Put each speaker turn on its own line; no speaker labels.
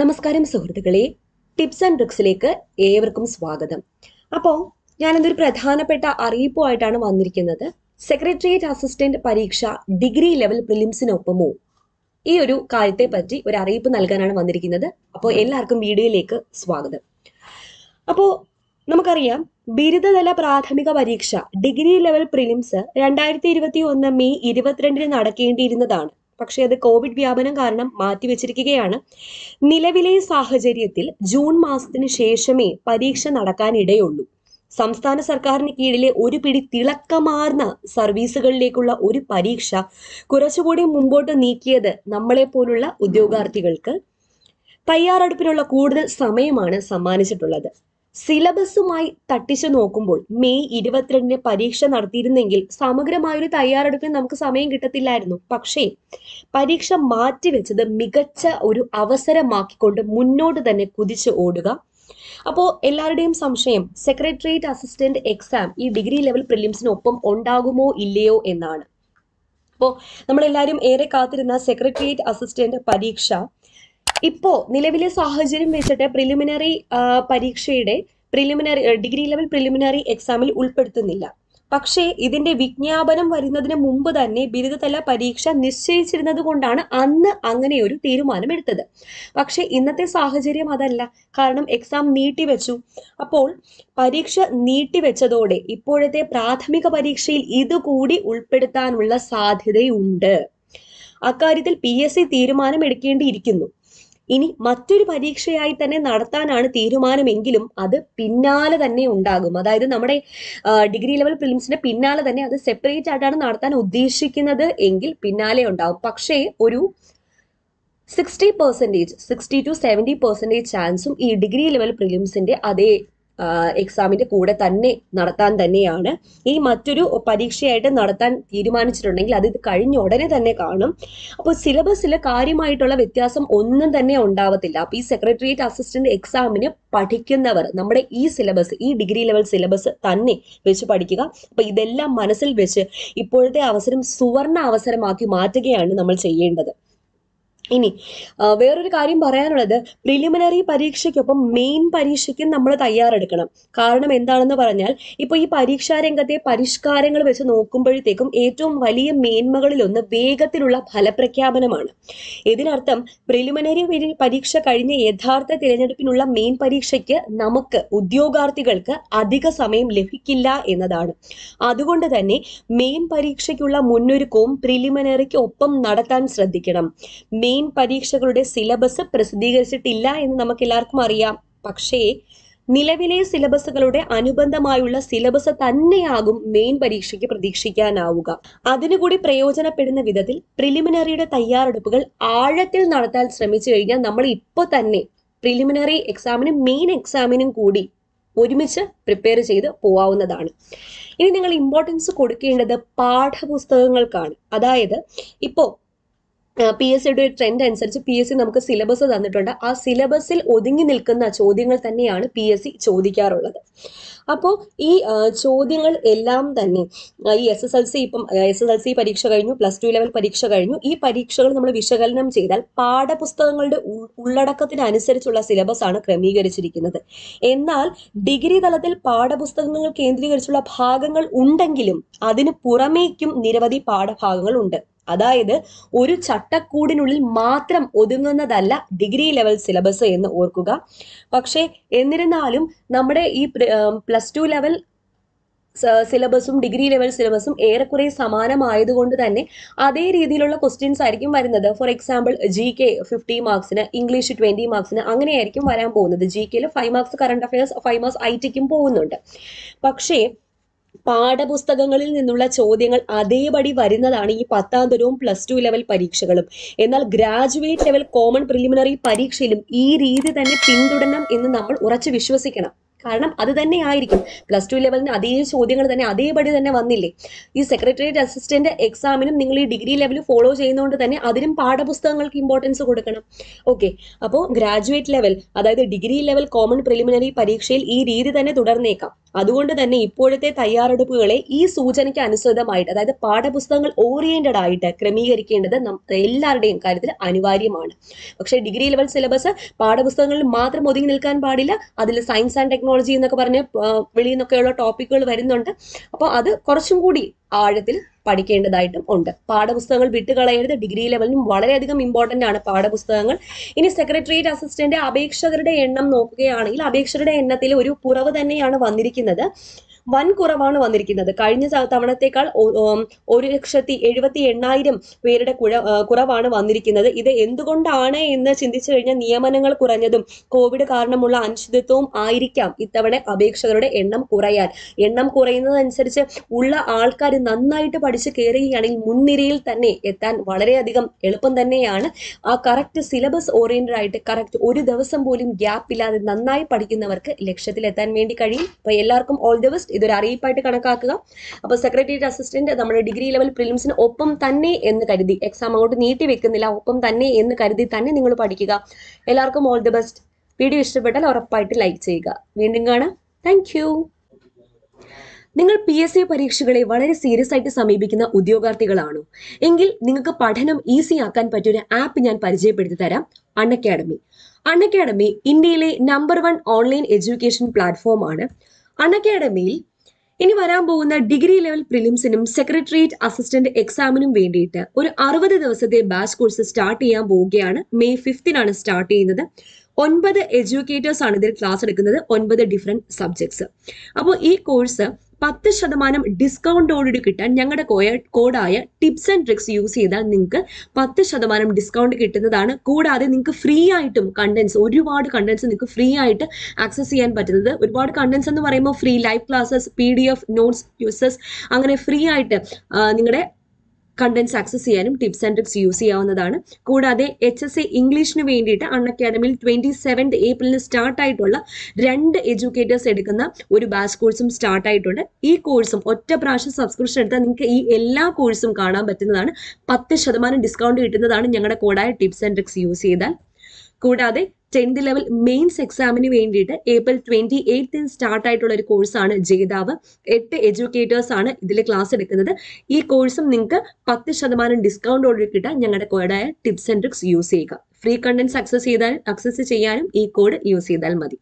നമസ്കാരം സുഹൃത്തുക്കളെ tips and ട്രിക്സിലേക്ക് ഏവർക്കും സ്വാഗതം അപ്പോൾ ഞാനതൊരു പ്രധാനപ്പെട്ട അറിയിപ്പുമായിട്ടാണ് വന്നിരിക്കുന്നത് സെക്രട്ടേറിയറ്റ് അസിസ്റ്റന്റ് പരീക്ഷ ഡിഗ്രി ലെവൽ പ്രിലിംസിനൊപ്പമോ ഈ ഒരു കാര്യത്തെ പറ്റി ഒരു അറിയിപ്പ് നൽകാനാണ് വന്നിരിക്കുന്നത് അപ്പോൾ എല്ലാവർക്കും വീഡിയോയിലേക്ക് സ്വാഗതം അപ്പോൾ നമുക്കറിയാം ബിരുദതല പ്രാഥമിക പരീക്ഷ ഡിഗ്രി ലെവൽ പ്രിലിംസ് രണ്ടായിരത്തി ഇരുപത്തി ഒന്ന് മെയ് ഇരുപത്തിരണ്ടിന് നടക്കേണ്ടിയിരുന്നതാണ് പക്ഷേ അത് കോവിഡ് വ്യാപനം കാരണം മാറ്റിവെച്ചിരിക്കുകയാണ് നിലവിലെ സാഹചര്യത്തിൽ ജൂൺ മാസത്തിന് ശേഷമേ പരീക്ഷ നടക്കാനിടയുള്ളൂ സംസ്ഥാന സർക്കാരിന് കീഴിലെ ഒരു പിടി തിളക്കമാർന്ന സർവീസുകളിലേക്കുള്ള ഒരു പരീക്ഷ കുറച്ചുകൂടി മുമ്പോട്ട് നീക്കിയത് നമ്മളെ പോലുള്ള ഉദ്യോഗാർത്ഥികൾക്ക് തയ്യാറെടുപ്പിനുള്ള കൂടുതൽ സമയമാണ് സമ്മാനിച്ചിട്ടുള്ളത് സിലബസുമായി തട്ടിച്ചു നോക്കുമ്പോൾ മെയ് ഇരുപത്തിരണ്ടിന് പരീക്ഷ നടത്തിയിരുന്നെങ്കിൽ സമഗ്രമായൊരു തയ്യാറെടുപ്പിന് നമുക്ക് സമയം കിട്ടത്തില്ലായിരുന്നു പക്ഷേ പരീക്ഷ മാറ്റിവെച്ചത് മികച്ച ഒരു അവസരമാക്കിക്കൊണ്ട് മുന്നോട്ട് തന്നെ കുതിച്ചു ഓടുക അപ്പോൾ എല്ലാവരുടെയും സംശയം സെക്രട്ടേറിയറ്റ് അസിസ്റ്റന്റ് എക്സാം ഈ ഡിഗ്രി ലെവൽ പ്രിലിംസിനൊപ്പം ഉണ്ടാകുമോ ഇല്ലയോ എന്നാണ് അപ്പോൾ നമ്മളെല്ലാവരും ഏറെ കാത്തിരുന്ന സെക്രട്ടേറിയറ്റ് അസിസ്റ്റന്റ് പരീക്ഷ ഇപ്പോൾ നിലവിലെ സാഹചര്യം വെച്ചിട്ട് പ്രിലിമിനറി പരീക്ഷയുടെ പ്രിലിമിനറി ഡിഗ്രി ലെവൽ പ്രിലിമിനറി എക്സാമിൽ ഉൾപ്പെടുത്തുന്നില്ല പക്ഷേ ഇതിന്റെ വിജ്ഞാപനം വരുന്നതിന് മുമ്പ് തന്നെ ബിരുദതല പരീക്ഷ നിശ്ചയിച്ചിരുന്നത് കൊണ്ടാണ് അന്ന് അങ്ങനെ ഒരു എടുത്തത് പക്ഷേ ഇന്നത്തെ സാഹചര്യം അതല്ല കാരണം എക്സാം നീട്ടിവെച്ചു അപ്പോൾ പരീക്ഷ നീട്ടിവെച്ചതോടെ ഇപ്പോഴത്തെ പ്രാഥമിക പരീക്ഷയിൽ ഇതുകൂടി ഉൾപ്പെടുത്താനുള്ള സാധ്യതയുണ്ട് അക്കാര്യത്തിൽ പി എസ് സി തീരുമാനമെടുക്കേണ്ടിയിരിക്കുന്നു ഇനി മറ്റൊരു പരീക്ഷയായി തന്നെ നടത്താനാണ് തീരുമാനമെങ്കിലും അത് പിന്നാലെ തന്നെ ഉണ്ടാകും അതായത് നമ്മുടെ ഡിഗ്രി ലെവൽ പ്രിലിംസിന്റെ പിന്നാലെ തന്നെ അത് സെപ്പറേറ്റ് ആയിട്ടാണ് നടത്താൻ ഉദ്ദേശിക്കുന്നത് എങ്കിൽ പിന്നാലെ ഉണ്ടാവും പക്ഷേ ഒരു sixty percentage sixty to seventy percentage ചാൻസും ഈ ഡിഗ്രി ലെവൽ പ്രിലിംസിൻ്റെ അതേ എക്സാമിന്റെ കൂടെ തന്നെ നടത്താൻ തന്നെയാണ് ഇനി മറ്റൊരു പരീക്ഷയായിട്ട് നടത്താൻ തീരുമാനിച്ചിട്ടുണ്ടെങ്കിൽ അത് ഇത് കഴിഞ്ഞ ഉടനെ തന്നെ കാണും അപ്പോൾ സിലബസിൽ കാര്യമായിട്ടുള്ള വ്യത്യാസം ഒന്നും തന്നെ ഉണ്ടാവത്തില്ല അപ്പോൾ ഈ സെക്രട്ടേറിയറ്റ് അസിസ്റ്റന്റ് എക്സാമിന് പഠിക്കുന്നവർ നമ്മുടെ ഈ സിലബസ് ഈ ഡിഗ്രി ലെവൽ സിലബസ് തന്നെ വെച്ച് പഠിക്കുക അപ്പോൾ ഇതെല്ലാം മനസ്സിൽ വെച്ച് ഇപ്പോഴത്തെ അവസരം സുവർണ അവസരമാക്കി മാറ്റുകയാണ് നമ്മൾ ചെയ്യേണ്ടത് ഇനി വേറൊരു കാര്യം പറയാനുള്ളത് പ്രിലിമിനറി പരീക്ഷയ്ക്കൊപ്പം മെയിൻ പരീക്ഷയ്ക്കും നമ്മൾ തയ്യാറെടുക്കണം കാരണം എന്താണെന്ന് പറഞ്ഞാൽ ഇപ്പോൾ ഈ പരീക്ഷാ രംഗത്തെ പരിഷ്കാരങ്ങൾ വെച്ച് നോക്കുമ്പോഴത്തേക്കും ഏറ്റവും വലിയ മേന്മകളിലൊന്ന് വേഗത്തിലുള്ള ഫലപ്രഖ്യാപനമാണ് ഇതിനർത്ഥം പ്രിലിമിനറി പരീക്ഷ കഴിഞ്ഞ യഥാർത്ഥ തിരഞ്ഞെടുപ്പിനുള്ള മെയിൻ പരീക്ഷയ്ക്ക് നമുക്ക് ഉദ്യോഗാർത്ഥികൾക്ക് അധിക സമയം ലഭിക്കില്ല എന്നതാണ് അതുകൊണ്ട് തന്നെ മെയിൻ പരീക്ഷയ്ക്കുള്ള മുന്നൊരുക്കവും പ്രിലിമിനറിക്ക് ഒപ്പം നടത്താൻ ശ്രദ്ധിക്കണം മെയിൻ മെയിൻ പരീക്ഷകളുടെ സിലബസ് പ്രസിദ്ധീകരിച്ചിട്ടില്ല എന്ന് നമുക്ക് എല്ലാവർക്കും അറിയാം പക്ഷേ നിലവിലെ സിലബസുകളുടെ അനുബന്ധമായുള്ള സിലബസ് തന്നെയാകും മെയിൻ പരീക്ഷയ്ക്ക് പ്രതീക്ഷിക്കാനാവുക അതിനുകൂടി പ്രയോജനപ്പെടുന്ന വിധത്തിൽ പ്രിലിമിനറിയുടെ തയ്യാറെടുപ്പുകൾ ആഴത്തിൽ നടത്താൻ ശ്രമിച്ചു കഴിഞ്ഞാൽ നമ്മൾ ഇപ്പോൾ തന്നെ പ്രിലിമിനറി എക്സാമിനും മെയിൻ എക്സാമിനും കൂടി ഒരുമിച്ച് പ്രിപ്പയർ ചെയ്ത് പോവാവുന്നതാണ് ഇനി നിങ്ങൾ ഇമ്പോർട്ടൻസ് കൊടുക്കേണ്ടത് പാഠപുസ്തകങ്ങൾക്കാണ് അതായത് ഇപ്പോൾ പി എസ് സിയുടെ ട്രെൻഡ് അനുസരിച്ച് പി എസ് സി നമുക്ക് സിലബസ് തന്നിട്ടുണ്ട് ആ സിലബസിൽ ഒതുങ്ങി നിൽക്കുന്ന ചോദ്യങ്ങൾ തന്നെയാണ് പി എസ് സി ചോദിക്കാറുള്ളത് അപ്പോൾ ഈ ചോദ്യങ്ങൾ എല്ലാം തന്നെ ഈ എസ് എസ് എൽ സി ഇപ്പം എസ് എസ് എൽ സി പരീക്ഷ കഴിഞ്ഞു പ്ലസ് ടു ലെവൽ പരീക്ഷ കഴിഞ്ഞു ഈ പരീക്ഷകൾ നമ്മൾ വിശകലനം ചെയ്താൽ പാഠപുസ്തകങ്ങളുടെ ഉള്ളടക്കത്തിനനുസരിച്ചുള്ള സിലബസ് ആണ് ക്രമീകരിച്ചിരിക്കുന്നത് എന്നാൽ ഡിഗ്രി തലത്തിൽ പാഠപുസ്തകങ്ങൾ കേന്ദ്രീകരിച്ചുള്ള ഭാഗങ്ങൾ ഉണ്ടെങ്കിലും അതിന് പുറമേക്കും നിരവധി പാഠഭാഗങ്ങൾ ഉണ്ട് അതായത് ഒരു ചട്ടക്കൂടിനുള്ളിൽ മാത്രം ഒതുങ്ങുന്നതല്ല ഡിഗ്രി ലെവൽ സിലബസ് എന്ന് ഓർക്കുക പക്ഷേ എന്നിരുന്നാലും നമ്മുടെ ഈ പ്ലസ് ടു ലെവൽ സിലബസും ഡിഗ്രി ലെവൽ സിലബസും ഏറെക്കുറെ സമാനമായതുകൊണ്ട് തന്നെ അതേ രീതിയിലുള്ള ക്വസ്റ്റ്യൻസ് ആയിരിക്കും വരുന്നത് for example G K fifty മാർക്സിന് ഇംഗ്ലീഷ് ട്വൻറ്റി മാർക്സിന് അങ്ങനെയായിരിക്കും വരാൻ പോകുന്നത് ജി കെയിൽ five marks current affairs five marks I ടിക്കും പോകുന്നുണ്ട് പക്ഷേ പാഠപുസ്തകങ്ങളിൽ നിന്നുള്ള ചോദ്യങ്ങൾ അതേപടി വരുന്നതാണ് ഈ പത്താം തരവും പ്ലസ് ടു ലെവൽ പരീക്ഷകളും എന്നാൽ ഗ്രാജുവേറ്റ് ലെവൽ കോമൺ പ്രിലിമിനറി പരീക്ഷയിലും ഈ രീതി തന്നെ പിന്തുടരണം എന്ന് നമ്മൾ ഉറച്ചു വിശ്വസിക്കണം കാരണം അത് തന്നെ ആയിരിക്കും പ്ലസ് ടു ലെവലിന് അതേ ചോദ്യങ്ങൾ തന്നെ അതേപടി തന്നെ വന്നില്ലേ ഈ സെക്രട്ടേറിയറ്റ് അസിസ്റ്റന്റ് എക്സാമിനും നിങ്ങൾ ഈ ഡിഗ്രി ലെവൽ ഫോളോ ചെയ്യുന്നതുകൊണ്ട് തന്നെ അതിനും പാഠപുസ്തകങ്ങൾക്ക് ഇമ്പോർട്ടൻസ് കൊടുക്കണം ഓക്കെ അപ്പോൾ ഗ്രാജുവേറ്റ് ലെവൽ അതായത് ഡിഗ്രി ലെവൽ കോമൺ പ്രിലിമിനറി പരീക്ഷയിൽ ഈ രീതി തന്നെ തുടർന്നേക്കാം അതുകൊണ്ട് തന്നെ ഇപ്പോഴത്തെ തയ്യാറെടുപ്പുകളെ ഈ സൂചനയ്ക്ക് അനുസൃതമായിട്ട് അതായത് പാഠപുസ്തകങ്ങൾ ഓറിയന്റഡ് ആയിട്ട് ക്രമീകരിക്കേണ്ടത് എല്ലാവരുടെയും കാര്യത്തിൽ അനിവാര്യമാണ് പക്ഷേ ഡിഗ്രി ലെവൽ സിലബസ് പാഠപുസ്തകങ്ങളിൽ മാത്രം ഒതുങ്ങി നിൽക്കാൻ പാടില്ല അതിൽ സയൻസ് ആൻഡ് ടെക്നോളജി എന്നൊക്കെ പറഞ്ഞ് വെളിയിൽ നിന്നൊക്കെയുള്ള ടോപ്പിക്കുകൾ വരുന്നുണ്ട് അപ്പോൾ അത് കുറച്ചും കൂടി ആഴത്തിൽ പഠിക്കേണ്ടതായിട്ടും ഉണ്ട് പാഠപുസ്തകങ്ങൾ വിട്ടുകളയരുത് ഡിഗ്രി ലെവലിനും വളരെയധികം ഇമ്പോർട്ടൻ്റ് ആണ് പാഠപുസ്തകങ്ങൾ ഇനി സെക്രട്ടേറിയറ്റ് അസിസ്റ്റന്റ് അപേക്ഷകരുടെ എണ്ണം നോക്കുകയാണെങ്കിൽ അപേക്ഷകരുടെ എണ്ണത്തിൽ ഒരു കുറവ് തന്നെയാണ് വന്നിരിക്കുന്നത് വൻ കുറവാണ് വന്നിരിക്കുന്നത് കഴിഞ്ഞ തവണത്തേക്കാൾ ഒരു ലക്ഷത്തി എഴുപത്തി എണ്ണായിരം പേരുടെ കുറവാണ് വന്നിരിക്കുന്നത് ഇത് എന്തുകൊണ്ടാണ് എന്ന് ചിന്തിച്ചു കഴിഞ്ഞാൽ നിയമനങ്ങൾ കുറഞ്ഞതും കോവിഡ് കാരണമുള്ള അനിശ്ചിതത്വവും ആയിരിക്കാം ഇത്തവണ അപേക്ഷകരുടെ എണ്ണം കുറയാൻ എണ്ണം കുറയുന്നതനുസരിച്ച് ഉള്ള ആൾക്കാർ നന്നായിട്ട് പഠിച്ച് കയറുകയാണെങ്കിൽ മുൻനിരയിൽ തന്നെ എത്താൻ വളരെയധികം എളുപ്പം തന്നെയാണ് ആ കറക്റ്റ് സിലബസ് ഓറിയന്റഡ് ആയിട്ട് കറക്റ്റ് ഒരു ദിവസം പോലും ഗ്യാപ്പ് ഇല്ലാതെ നന്നായി പഠിക്കുന്നവർക്ക് ലക്ഷ്യത്തിലെത്താൻ വേണ്ടി കഴിയും അപ്പോൾ എല്ലാവർക്കും ഓൾ ദ ബെസ്റ്റ് ഇതൊരു അറിയിപ്പായിട്ട് കണക്കാക്കുക അപ്പോൾ സെക്രട്ടേറിയറ്റ് അസിസ്റ്റന്റ് നമ്മുടെ ഡിഗ്രി ലെവൽ പ്രിലിംസിന് ഒപ്പം തന്നെ എന്ന് കരുതി എക്സാം അങ്ങോട്ട് നീട്ടി വെക്കുന്നില്ല ഒപ്പം തന്നെ എന്ന് കരുതി തന്നെ നിങ്ങൾ പഠിക്കുക എല്ലാവർക്കും ഓൾ ദി ബെസ്റ്റ് വീഡിയോ ഇഷ്ടപ്പെട്ടാൽ ഉറപ്പായിട്ട് ലൈക്ക് ചെയ്യുക വീണ്ടും കാണാം താങ്ക് നിങ്ങൾ പി എസ് സി പരീക്ഷകളെ വളരെ സീരിയസ് ആയിട്ട് സമീപിക്കുന്ന ഉദ്യോഗാർത്ഥികളാണോ എങ്കിൽ നിങ്ങൾക്ക് പഠനം ഈസി ആക്കാൻ പറ്റിയൊരു ആപ്പ് ഞാൻ പരിചയപ്പെടുത്തി തരാം അൺ അക്കാഡമി അൺ അക്കാഡമി ഇന്ത്യയിലെ നമ്പർ വൺ ഓൺലൈൻ എഡ്യൂക്കേഷൻ പ്ലാറ്റ്ഫോമാണ് അൺഅക്കാഡമിയിൽ ഇനി വരാൻ പോകുന്ന ഡിഗ്രി ലെവൽ പ്രിലിംസിനും സെക്രട്ടേറിയറ്റ് അസിസ്റ്റന്റ് എക്സാമിനും വേണ്ടിയിട്ട് ഒരു അറുപത് ദിവസത്തെ ബാച്ച് കോഴ്സ് സ്റ്റാർട്ട് ചെയ്യാൻ പോവുകയാണ് മെയ് ഫിഫ്തിനാണ് സ്റ്റാർട്ട് ചെയ്യുന്നത് ഒൻപത് എഡ്യൂക്കേറ്റേഴ്സ് ആണ് ഇതിൽ ക്ലാസ് എടുക്കുന്നത് ഒൻപത് ഡിഫറെൻറ്റ് സബ്ജക്ട്സ് അപ്പോൾ ഈ കോഴ്സ് പത്ത് ശതമാനം ഡിസ്കൗണ്ടോടുകൂടി കിട്ടാൻ ഞങ്ങളുടെ കോഡായ ടിപ്സ് ആൻഡ് ട്രിക്സ് യൂസ് ചെയ്താൽ നിങ്ങൾക്ക് പത്ത് ശതമാനം ഡിസ്കൗണ്ട് കിട്ടുന്നതാണ് കൂടാതെ നിങ്ങൾക്ക് ഫ്രീ ആയിട്ടും കണ്ടൻസ് ഒരുപാട് കണ്ടൻസ് നിങ്ങൾക്ക് ഫ്രീ ആയിട്ട് ആക്സസ് ചെയ്യാൻ പറ്റുന്നത് ഒരുപാട് കണ്ടൻസ് എന്ന് പറയുമ്പോൾ free live classes P D F notes quizzes അങ്ങനെ ഫ്രീ ആയിട്ട് നിങ്ങളുടെ കണ്ടന്റ്സ് ആക്സസ് ചെയ്യാനും ടിപ്സ് ആൻഡ് ട്രിക്സ് യൂസ് ചെയ്യാവുന്നതാണ് കൂടാതെ എച്ച് എസ് എ ഇംഗ്ലീഷിന് വേണ്ടിയിട്ട് അൺ അക്കാദമിയിൽ ട്വൻറ്റി സെവൻത് ഏപ്രിലിന് സ്റ്റാർട്ടായിട്ടുള്ള രണ്ട് എഡ്യൂക്കേറ്റേഴ്സ് എടുക്കുന്ന ഒരു ബാച്ച് കോഴ്സും സ്റ്റാർട്ടായിട്ടുണ്ട് ഈ കോഴ്സും ഒറ്റ പ്രാവശ്യം സബ്സ്ക്രിപ്ഷൻ എടുത്താൽ നിങ്ങൾക്ക് ഈ എല്ലാ കോഴ്സും കാണാൻ പറ്റുന്നതാണ് പത്ത് ശതമാനം ഡിസ്കൗണ്ട് കിട്ടുന്നതാണ് ഞങ്ങളുടെ കോഡായ ടിപ്സ് ആൻഡ് ട്രിക്സ് യൂസ് ചെയ്താൽ കൂടാതെ ടെൻത്ത് ലെവൽ മെയിൻസ് എക്സാമിന് വേണ്ടിയിട്ട് ഏപ്രിൽ ട്വന്റി എയ്ത്തിന് സ്റ്റാർട്ട് ആയിട്ടുള്ള ഒരു കോഴ്സാണ് ജേതാവ് എട്ട് എഡ്യൂക്കേറ്റേഴ്സ് ആണ് ഇതിൽ ക്ലാസ് എടുക്കുന്നത് ഈ കോഴ്സും നിങ്ങൾക്ക് പത്ത് ശതമാനം ഓർഡർ കിട്ടാൻ ഞങ്ങളുടെ കോഡായ ടിപ്സ് ആൻഡ് ട്രിക്സ് യൂസ് ചെയ്യുക ഫ്രീ കണ്ടന്റ് അക്സസ് ചെയ്താൽ അക്സസ് ചെയ്യാനും ഈ കോഡ് യൂസ് ചെയ്താൽ മതി